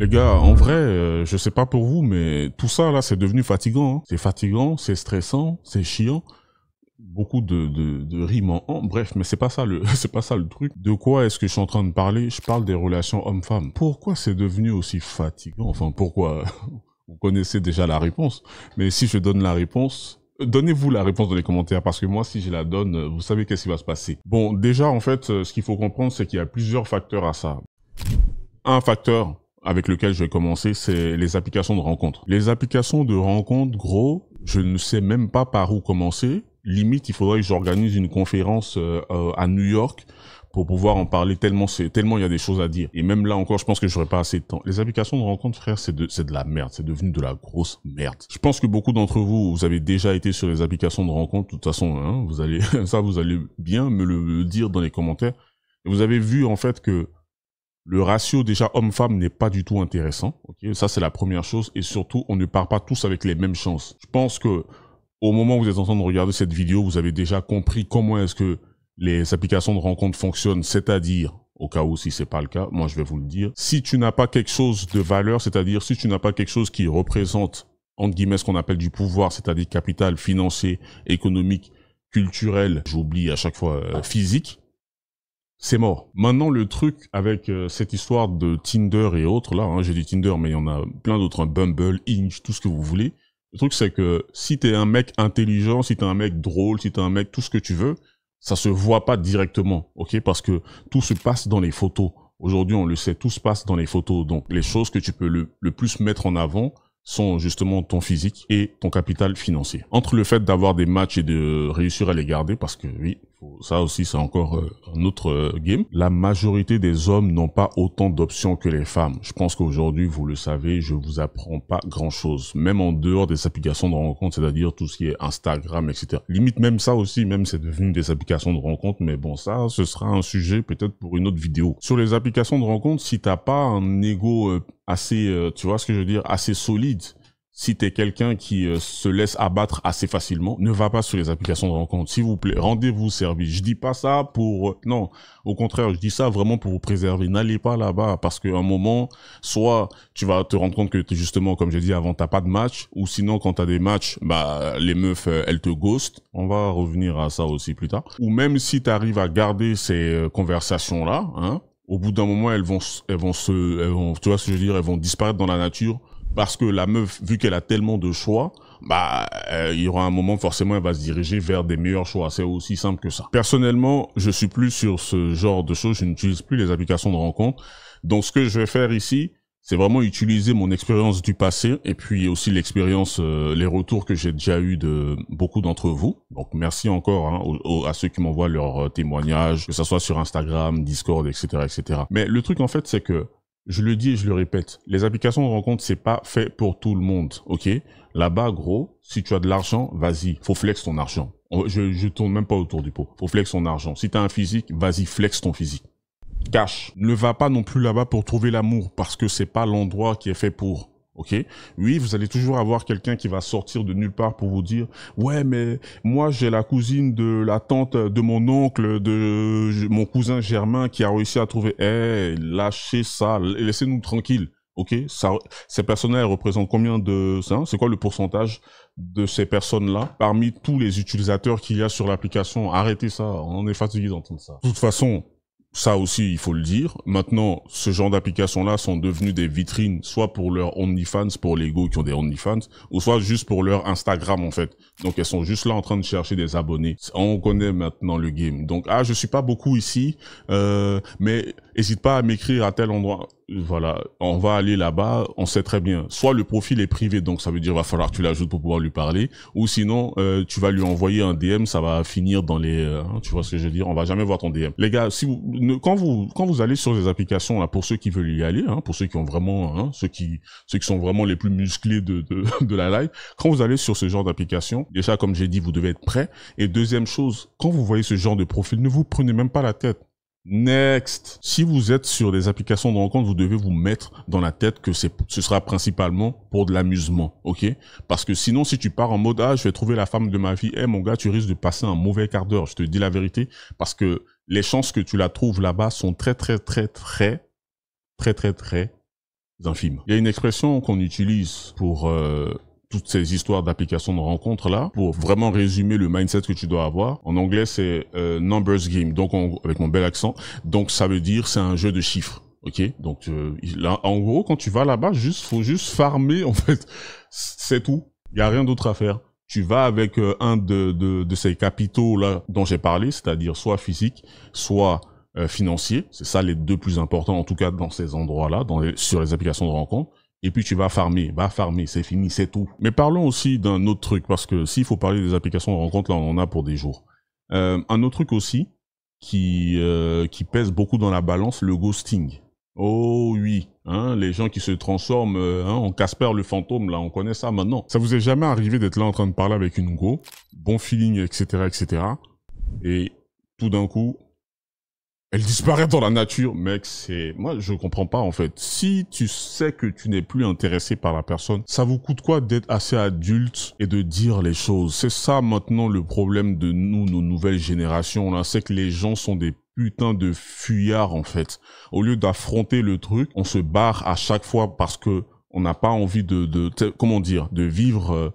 Les gars, en vrai, euh, je sais pas pour vous, mais tout ça là, c'est devenu fatigant. Hein. C'est fatigant, c'est stressant, c'est chiant. Beaucoup de, de, de rimes en Bref, mais c'est pas ça le, c'est pas ça le truc. De quoi est-ce que je suis en train de parler Je parle des relations homme-femme. Pourquoi c'est devenu aussi fatigant Enfin, pourquoi Vous connaissez déjà la réponse. Mais si je donne la réponse, Donnez-vous la réponse dans les commentaires parce que moi, si je la donne, euh, vous savez qu'est-ce qui va se passer. Bon, déjà, en fait, euh, ce qu'il faut comprendre, c'est qu'il y a plusieurs facteurs à ça. Un facteur, avec lequel je vais commencer, c'est les applications de rencontre. Les applications de rencontre, gros, je ne sais même pas par où commencer. Limite, il faudrait que j'organise une conférence euh, euh, à New York pour pouvoir en parler tellement c'est tellement il y a des choses à dire. Et même là encore, je pense que j'aurais pas assez de temps. Les applications de rencontre, frère, c'est de c'est de la merde, c'est devenu de la grosse merde. Je pense que beaucoup d'entre vous, vous avez déjà été sur les applications de rencontre. De toute façon, hein, vous allez ça, vous allez bien me le, dire dans les commentaires. vous avez vu en fait que le ratio déjà homme-femme n'est pas du tout intéressant. ça, c'est la première chose. Et surtout, on ne part pas tous avec les mêmes chances. Je pense que au moment où vous êtes en train de regarder cette vidéo, vous avez déjà compris comment est-ce que les applications de rencontre fonctionnent, c'est-à-dire au cas où si c'est pas le cas, moi je vais vous le dire. Si tu n'as pas quelque chose de valeur, c'est-à-dire si tu n'as pas quelque chose qui représente entre guillemets ce qu'on appelle du pouvoir, c'est-à-dire capital financier, économique, culturel, j'oublie à chaque fois euh, physique, c'est mort. Maintenant, le truc avec euh, cette histoire de Tinder et autres, là, hein, j'ai dit Tinder, mais il y en a plein d'autres, hein, Bumble, Inch, tout ce que vous voulez. Le truc, c'est que si t'es un mec intelligent, si t'es un mec drôle, si es un mec tout ce que tu veux, ça se voit pas directement, ok Parce que tout se passe dans les photos. Aujourd'hui, on le sait, tout se passe dans les photos. Donc, les choses que tu peux le, le plus mettre en avant, sont justement ton physique et ton capital financier. Entre le fait d'avoir des matchs et de réussir à les garder, parce que oui, ça aussi, c'est encore euh, un autre euh, game. La majorité des hommes n'ont pas autant d'options que les femmes. Je pense qu'aujourd'hui, vous le savez, je vous apprends pas grand-chose, même en dehors des applications de rencontre, c'est-à-dire tout ce qui est Instagram, etc. Limite même ça aussi, même c'est devenu des applications de rencontre, mais bon, ça, ce sera un sujet peut-être pour une autre vidéo. Sur les applications de rencontre, si tu t'as pas un ego euh, assez, tu vois ce que je veux dire, assez solide, si tu es quelqu'un qui euh, se laisse abattre assez facilement, ne va pas sur les applications de rencontre. S'il vous plaît, rendez-vous service. Je dis pas ça pour... Euh, non, au contraire, je dis ça vraiment pour vous préserver. N'allez pas là-bas parce qu'à un moment, soit tu vas te rendre compte que justement, comme j'ai dit avant, t'as pas de match, ou sinon quand tu as des matchs, bah les meufs, euh, elles te ghostent. On va revenir à ça aussi plus tard. Ou même si tu arrives à garder ces conversations-là, hein, au bout d'un moment, elles vont, elles vont se, tu vois ce que je veux dire, elles vont disparaître dans la nature parce que la meuf, vu qu'elle a tellement de choix, bah, euh, il y aura un moment forcément, elle va se diriger vers des meilleurs choix. C'est aussi simple que ça. Personnellement, je suis plus sur ce genre de choses. Je n'utilise plus les applications de rencontre. Donc, ce que je vais faire ici, c'est vraiment utiliser mon expérience du passé et puis aussi l'expérience, euh, les retours que j'ai déjà eu de beaucoup d'entre vous. Donc merci encore hein, à ceux qui m'envoient leurs euh, témoignages, que ce soit sur Instagram, Discord, etc., etc. Mais le truc en fait, c'est que je le dis et je le répète, les applications de rencontre, c'est pas fait pour tout le monde, ok Là-bas, gros, si tu as de l'argent, vas-y, faut flex ton argent. Je, je tourne même pas autour du pot. Faut flex ton argent. Si t'as un physique, vas-y, flex ton physique. Cash. Ne va pas non plus là-bas pour trouver l'amour parce que c'est pas l'endroit qui est fait pour. Ok, oui, vous allez toujours avoir quelqu'un qui va sortir de nulle part pour vous dire, ouais, mais moi j'ai la cousine de la tante de mon oncle, de mon cousin Germain qui a réussi à trouver. Eh, lâchez ça, laissez-nous tranquille. Ok, ça, ces personnes-là représentent combien de ça hein, C'est quoi le pourcentage de ces personnes-là parmi tous les utilisateurs qu'il y a sur l'application Arrêtez ça, on est fatigué d'entendre ça. De toute façon, ça aussi, il faut le dire. Maintenant, ce genre d'applications-là sont devenues des vitrines, soit pour leurs OnlyFans, pour les gars qui ont des OnlyFans, ou soit juste pour leur Instagram, en fait. Donc, elles sont juste là en train de chercher des abonnés. On connaît maintenant le game. Donc, ah, je suis pas beaucoup ici, euh, mais hésite pas à m'écrire à tel endroit. Voilà, on va aller là-bas, on sait très bien. Soit le profil est privé, donc ça veut dire va falloir que tu l'ajoutes pour pouvoir lui parler, ou sinon euh, tu vas lui envoyer un DM, ça va finir dans les, euh, hein, tu vois ce que je veux dire, on va jamais voir ton DM. Les gars, si vous, quand vous quand vous allez sur les applications là, pour ceux qui veulent y aller, hein, pour ceux qui ont vraiment, hein, ceux qui ceux qui sont vraiment les plus musclés de, de, de la live, quand vous allez sur ce genre d'application, déjà comme j'ai dit, vous devez être prêt. Et deuxième chose, quand vous voyez ce genre de profil, ne vous prenez même pas la tête. Next. Si vous êtes sur des applications de rencontre, vous devez vous mettre dans la tête que c'est, ce sera principalement pour de l'amusement, ok Parce que sinon, si tu pars en mode ah, je vais trouver la femme de ma vie, eh mon gars, tu risques de passer un mauvais quart d'heure. Je te dis la vérité, parce que les chances que tu la trouves là-bas sont très très très très très très très, très infimes. Il y a une expression qu'on utilise pour euh, toutes ces histoires d'applications de rencontres là pour vraiment résumer le mindset que tu dois avoir. En anglais, c'est euh, numbers game. Donc avec mon bel accent, donc ça veut dire c'est un jeu de chiffres. Ok, donc euh, là, en gros, quand tu vas là-bas, juste faut juste farmer en fait, c'est tout. Il y a rien d'autre à faire. Tu vas avec euh, un de, de, ces capitaux là dont j'ai parlé, c'est-à-dire soit physique, soit financier. C'est ça les deux plus importants en tout cas dans ces endroits là, dans sur les applications de rencontres, et puis tu vas farmer, va farmer, c'est fini, c'est tout. Mais parlons aussi d'un autre truc, parce que s'il faut parler des applications de rencontre, là on en a pour des jours. Euh, un autre truc aussi qui, euh, qui pèse beaucoup dans la balance, le ghosting. Oh oui, hein, les gens qui se transforment en euh, hein, Casper le fantôme, là, on connaît ça maintenant. Ça vous est jamais arrivé d'être là en train de parler avec une go, bon feeling, etc., etc., et tout d'un coup, elle disparaît dans la nature, mec, c'est... Moi, je comprends pas, en fait. Si tu sais que tu n'es plus intéressé par la personne, ça vous coûte quoi d'être assez adulte et de dire les choses C'est ça, maintenant, le problème de nous, nos nouvelles générations, là. sait que les gens sont des putains de fuyards, en fait. Au lieu d'affronter le truc, on se barre à chaque fois parce que on n'a pas envie de, de, Comment dire De vivre euh,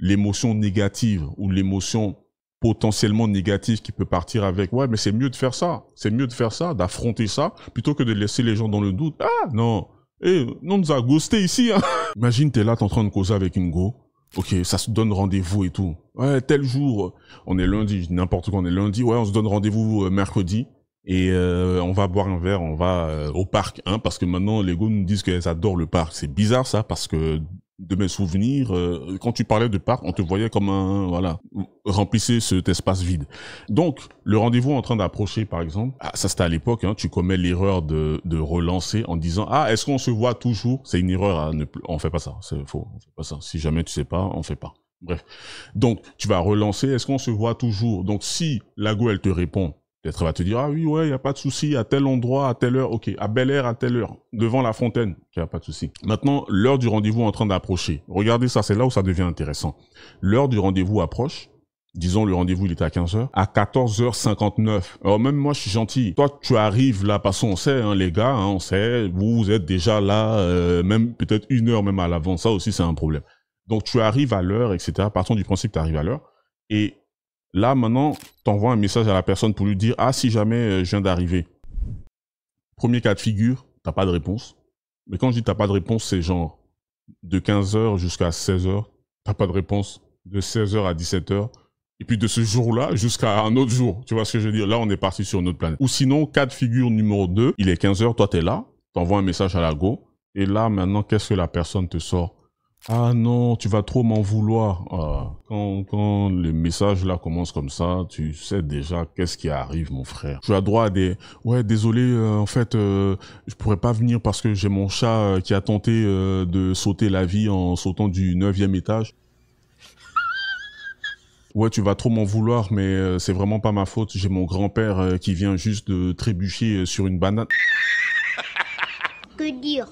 l'émotion négative ou l'émotion potentiellement négatif qui peut partir avec ouais mais c'est mieux de faire ça c'est mieux de faire ça d'affronter ça plutôt que de laisser les gens dans le doute ah non et eh, non nous a ghosté ici hein. imagine t'es là t'es en train de causer avec une go ok ça se donne rendez-vous et tout ouais tel jour on est lundi n'importe quoi on est lundi ouais on se donne rendez-vous euh, mercredi et euh, on va boire un verre on va euh, au parc hein parce que maintenant les go nous disent qu'elles adorent le parc c'est bizarre ça parce que de mes souvenirs, euh, quand tu parlais de parc, on te voyait comme un, voilà, remplissez cet espace vide. Donc, le rendez-vous en train d'approcher, par exemple, ah, ça c'était à l'époque, hein, tu commets l'erreur de, de relancer en disant, ah, est-ce qu'on se voit toujours C'est une erreur, à ne on fait pas ça, c'est faux, on fait pas ça. Si jamais tu sais pas, on fait pas. Bref. Donc, tu vas relancer, est-ce qu'on se voit toujours Donc, si la go, elle te répond, L'être va te dire, ah oui, ouais, il n'y a pas de souci, à tel endroit, à telle heure, ok, à Bel Air, à telle heure, devant la fontaine, il n'y a pas de souci. Maintenant, l'heure du rendez-vous est en train d'approcher. Regardez ça, c'est là où ça devient intéressant. L'heure du rendez-vous approche. Disons, le rendez-vous, il est à 15h. À 14h59. Alors, même moi, je suis gentil. Toi, tu arrives là, parce qu'on sait, hein, les gars, hein, on sait, vous, êtes déjà là, euh, même peut-être une heure même à l'avance. Ça aussi, c'est un problème. Donc, tu arrives à l'heure, etc. Partons du principe que tu arrives à l'heure. Et Là, maintenant, tu envoies un message à la personne pour lui dire Ah, si jamais euh, je viens d'arriver. Premier cas de figure, t'as pas de réponse. Mais quand je dis tu n'as pas de réponse, c'est genre de 15h jusqu'à 16h, n'as pas de réponse. De 16h à 17h. Et puis de ce jour-là jusqu'à un autre jour. Tu vois ce que je veux dire Là, on est parti sur notre planète. Ou sinon, cas de figure numéro 2, il est 15h, toi tu es là, tu envoies un message à la go. Et là, maintenant, qu'est-ce que la personne te sort ah non, tu vas trop m'en vouloir. Ah, quand, les messages message là commence comme ça, tu sais déjà qu'est-ce qui arrive, mon frère. Tu as droit à des ouais, désolé, euh, en fait, euh, je pourrais pas venir parce que j'ai mon chat euh, qui a tenté de sauter la vie en sautant du neuvième étage. Ouais, tu vas trop m'en vouloir, mais c'est vraiment pas ma faute. J'ai mon grand-père qui vient juste de trébucher sur une banane. Que dire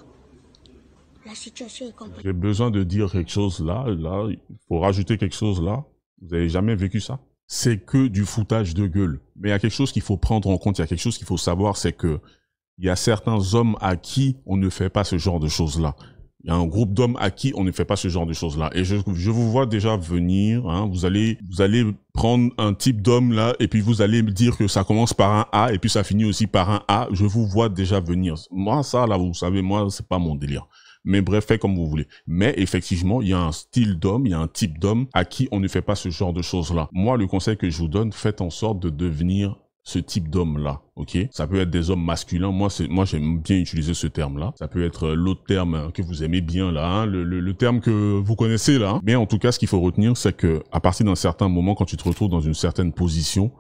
la situation est J'ai besoin de dire quelque chose là, là, il faut rajouter quelque chose là. Vous n'avez jamais vécu ça C'est que du foutage de gueule. Mais il y a quelque chose qu'il faut prendre en compte, il y a quelque chose qu'il faut savoir, c'est que il y a certains hommes à qui on ne fait pas ce genre de choses-là. Il y a un groupe d'hommes à qui on ne fait pas ce genre de choses-là. Et je, je, vous vois déjà venir. Hein, vous allez, vous allez prendre un type d'homme là, et puis vous allez me dire que ça commence par un A, et puis ça finit aussi par un A. Je vous vois déjà venir. Moi, ça là, vous savez, moi, c'est pas mon délire. Mais bref, faites comme vous voulez. Mais effectivement, il y a un style d'homme, il y a un type d'homme à qui on ne fait pas ce genre de choses-là. Moi, le conseil que je vous donne, faites en sorte de devenir ce type d'homme-là, ok Ça peut être des hommes masculins. Moi, c'est moi j'aime bien utiliser ce terme-là. Ça peut être euh, l'autre terme euh, que vous aimez bien là, hein, le, terme que vous connaissez là. Hein. Mais en tout cas, ce qu'il faut retenir, c'est que à partir d'un certain moment, quand tu te retrouves dans une certaine position,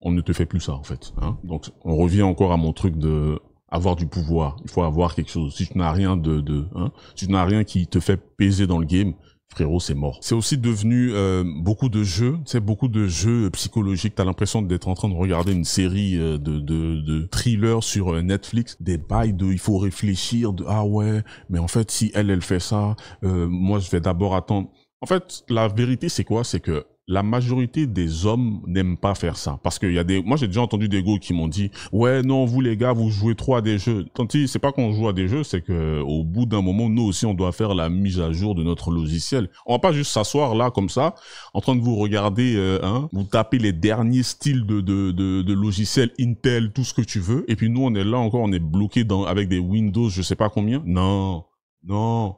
on ne te fait plus ça en fait. Hein. Donc, on revient encore à mon truc de avoir du pouvoir, il faut avoir quelque chose. Si tu n'as rien de, de hein, si tu n'as rien qui te fait peser dans le game, frérot, c'est mort. C'est aussi devenu euh, beaucoup de jeux, c'est beaucoup de jeux psychologiques. T'as l'impression d'être en train de regarder une série euh, de, de, de thrillers sur euh, Netflix, des bails de il faut réfléchir, de ah ouais, mais en fait, si elle, elle fait ça, moi, je vais d'abord attendre. En fait, la vérité, c'est quoi C'est que la majorité des hommes n'aiment pas faire ça. Parce qu'il y a des, moi j'ai déjà entendu des gars qui m'ont dit, ouais, non, vous les gars, vous jouez trop à des jeux. Tant c'est pas qu'on joue à des jeux, c'est que, au bout d'un moment, nous aussi, on doit faire la mise à jour de notre logiciel. On va pas juste s'asseoir là, comme ça, en train de vous regarder, euh, hein, vous taper les derniers styles de, de, de, de logiciels Intel, tout ce que tu veux. Et puis nous, on est là encore, on est bloqué dans, avec des Windows, je sais pas combien. Non. Non.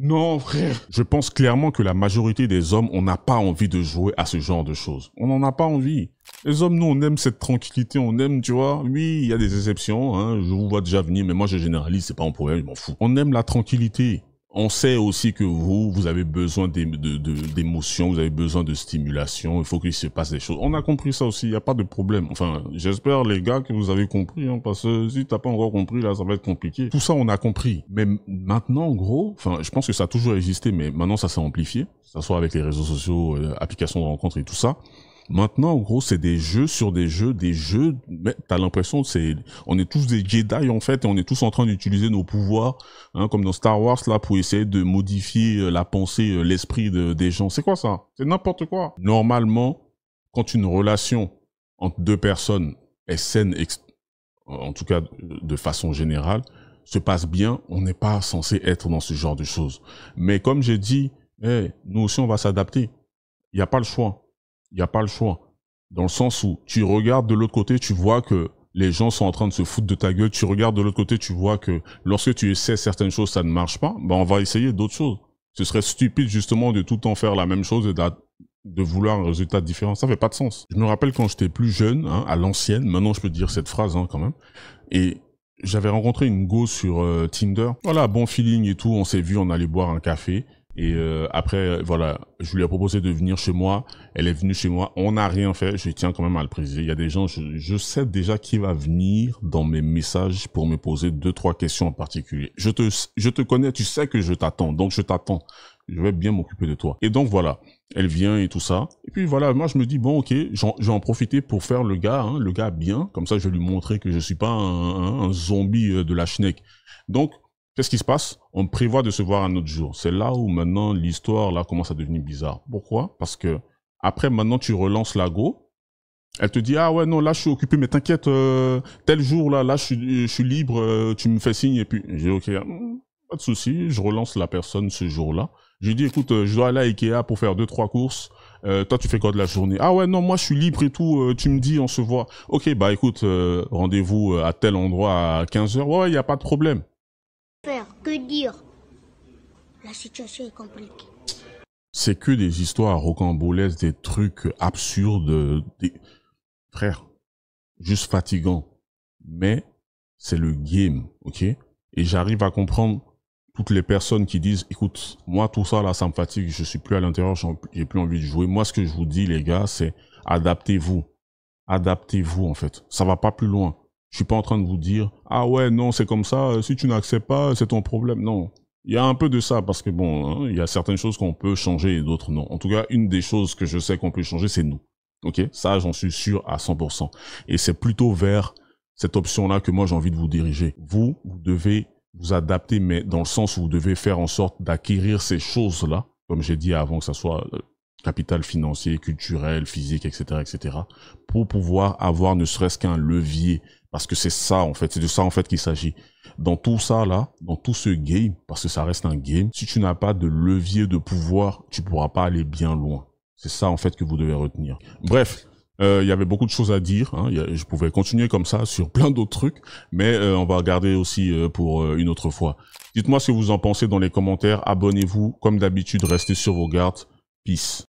Non, frère. Je pense clairement que la majorité des hommes, on n'a pas envie de jouer à ce genre de choses. On n'en a pas envie. Les hommes, nous, on aime cette tranquillité, on aime, tu vois. Oui, il y a des exceptions, hein. Je vous vois déjà venir, mais moi, je généralise, c'est pas un problème, je m'en fous. On aime la tranquillité on sait aussi que vous, vous avez besoin d'émotions, vous avez besoin de stimulation, il faut qu'il se passe des choses. On a compris ça aussi, il n'y a pas de problème. Enfin, j'espère les gars que vous avez compris, hein, parce que si t'as pas encore compris, là, ça va être compliqué. Tout ça, on a compris. Mais maintenant, en gros, enfin, je pense que ça a toujours existé, mais maintenant, ça s'est amplifié, que ce soit avec les réseaux sociaux, euh, applications de rencontres et tout ça. Maintenant, en gros, c'est des jeux sur des jeux, des jeux. Mais t'as l'impression c'est, on est tous des Jedi en fait, et on est tous en train d'utiliser nos pouvoirs, hein, comme dans Star Wars là, pour essayer de modifier euh, la pensée, euh, l'esprit des gens. C'est quoi ça C'est n'importe quoi. Normalement, quand une relation entre deux personnes est saine, en tout cas de façon générale, se passe bien, on n'est pas censé être dans ce genre de choses. Mais comme j'ai dit, nous aussi on va s'adapter. Il n'y a pas le choix il n'y a pas le choix. Dans le sens où tu regardes de l'autre côté, tu vois que les gens sont en train de se foutre de ta gueule. Tu regardes de l'autre côté, tu vois que lorsque tu essaies certaines choses, ça ne marche pas. Ben, on va essayer d'autres choses. Ce serait stupide, justement, de tout le temps faire la même chose et de, vouloir un résultat différent. Ça fait pas de sens. Je me rappelle quand j'étais plus jeune, hein, à l'ancienne. Maintenant, je peux dire cette phrase, hein, quand même. Et j'avais rencontré une gosse sur euh, Tinder. Voilà, bon feeling et tout. On s'est vu, on allait boire un café. Et euh, après, euh, voilà, je lui ai proposé de venir chez moi. Elle est venue chez moi. On n'a rien fait. Je tiens quand même à le préciser. Il y a des gens, je, sais déjà qui va venir dans mes messages pour me poser deux, trois questions en particulier. Je te, je te connais, tu sais que je t'attends. Donc, je t'attends. Je vais bien m'occuper de toi. Et donc, voilà. Elle vient et tout ça. Et puis, voilà, moi, je me dis, bon, ok, j'en profiter pour faire le gars, hein, le gars bien. Comme ça, je vais lui montrer que je suis pas un, un zombie euh, de la schneck. Donc, Qu'est-ce qui se passe On prévoit de se voir un autre jour. C'est là où maintenant l'histoire là commence à devenir bizarre. Pourquoi Parce que après maintenant tu relances la go, elle te dit ah ouais non là je suis occupé mais t'inquiète euh, tel jour là là je, suis euh, libre euh, tu me fais signe et puis j'ai ok ah, pas de souci je relance la personne ce jour là. Je lui dis écoute je dois aller à Ikea pour faire deux trois courses. toi, tu fais quoi de la journée Ah ouais, non, moi je suis libre et tout. tu me dis, on se voit. Ok, bah écoute, rendez-vous à tel endroit à 15h. Ouais, il n'y a pas de problème. Que dire La situation est compliquée. C'est que des histoires rocambolesques, des trucs absurdes, des... frère, juste fatigants. Mais c'est le game, ok Et j'arrive à comprendre toutes les personnes qui disent, écoute, moi tout ça là, ça me fatigue, je suis plus à l'intérieur, j'ai plus envie de jouer. Moi, ce que je vous dis, les gars, c'est adaptez-vous, adaptez-vous en fait. Ça va pas plus loin. Je suis pas en train de vous dire ah ouais non c'est comme ça si tu n'acceptes pas c'est ton problème non il y a un peu de ça parce que bon hein, il y a certaines choses qu'on peut changer et d'autres non en tout cas une des choses que je sais qu'on peut changer c'est nous ok ça j'en suis sûr à 100% et c'est plutôt vers cette option là que moi j'ai envie de vous diriger vous vous devez vous adapter mais dans le sens où vous devez faire en sorte d'acquérir ces choses là comme j'ai dit avant que ça soit euh, capital financier, culturel, physique, etc., etc., pour pouvoir avoir ne serait-ce qu'un levier parce que c'est ça, en fait. C'est de ça, en fait, qu'il s'agit. Dans tout ça, là, dans tout ce game, parce que ça reste un game, si tu n'as pas de levier de pouvoir, tu pourras pas aller bien loin. C'est ça, en fait, que vous devez retenir. Bref. Euh, il y avait beaucoup de choses à dire. Hein. je pouvais continuer comme ça sur plein d'autres trucs, mais euh, on va regarder aussi euh, pour une autre fois. Dites-moi ce que vous en pensez dans les commentaires. Abonnez-vous. Comme d'habitude, restez sur vos gardes. Peace.